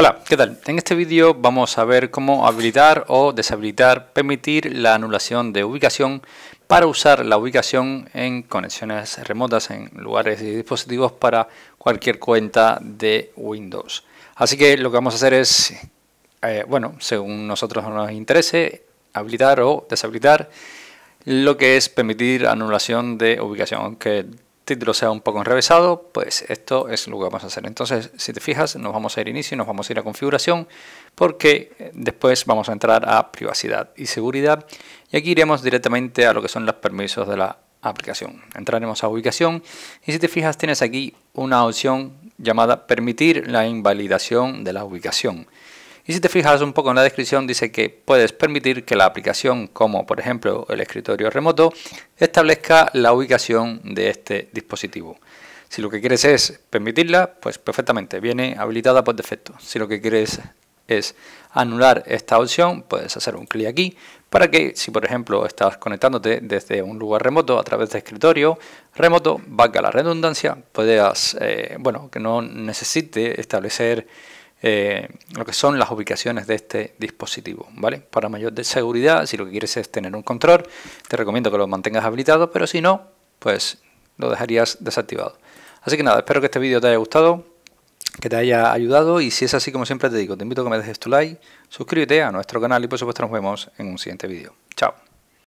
Hola, ¿qué tal? En este vídeo vamos a ver cómo habilitar o deshabilitar, permitir la anulación de ubicación para usar la ubicación en conexiones remotas, en lugares y dispositivos para cualquier cuenta de Windows. Así que lo que vamos a hacer es, eh, bueno, según nosotros nos interese, habilitar o deshabilitar lo que es permitir anulación de ubicación, título sea un poco enrevesado, pues esto es lo que vamos a hacer. Entonces, si te fijas, nos vamos a ir a inicio, nos vamos a ir a configuración, porque eh, después vamos a entrar a privacidad y seguridad. Y aquí iremos directamente a lo que son los permisos de la aplicación. Entraremos a ubicación y si te fijas tienes aquí una opción llamada permitir la invalidación de la ubicación. Y si te fijas un poco en la descripción, dice que puedes permitir que la aplicación, como por ejemplo el escritorio remoto, establezca la ubicación de este dispositivo. Si lo que quieres es permitirla, pues perfectamente, viene habilitada por defecto. Si lo que quieres es anular esta opción, puedes hacer un clic aquí para que si por ejemplo estás conectándote desde un lugar remoto a través de escritorio remoto, valga la redundancia, puedas, eh, bueno, que no necesite establecer eh, lo que son las ubicaciones de este dispositivo. ¿vale? Para mayor seguridad, si lo que quieres es tener un control, te recomiendo que lo mantengas habilitado, pero si no, pues lo dejarías desactivado. Así que nada, espero que este vídeo te haya gustado, que te haya ayudado y si es así como siempre te digo, te invito a que me dejes tu like, suscríbete a nuestro canal y por supuesto nos vemos en un siguiente vídeo. Chao.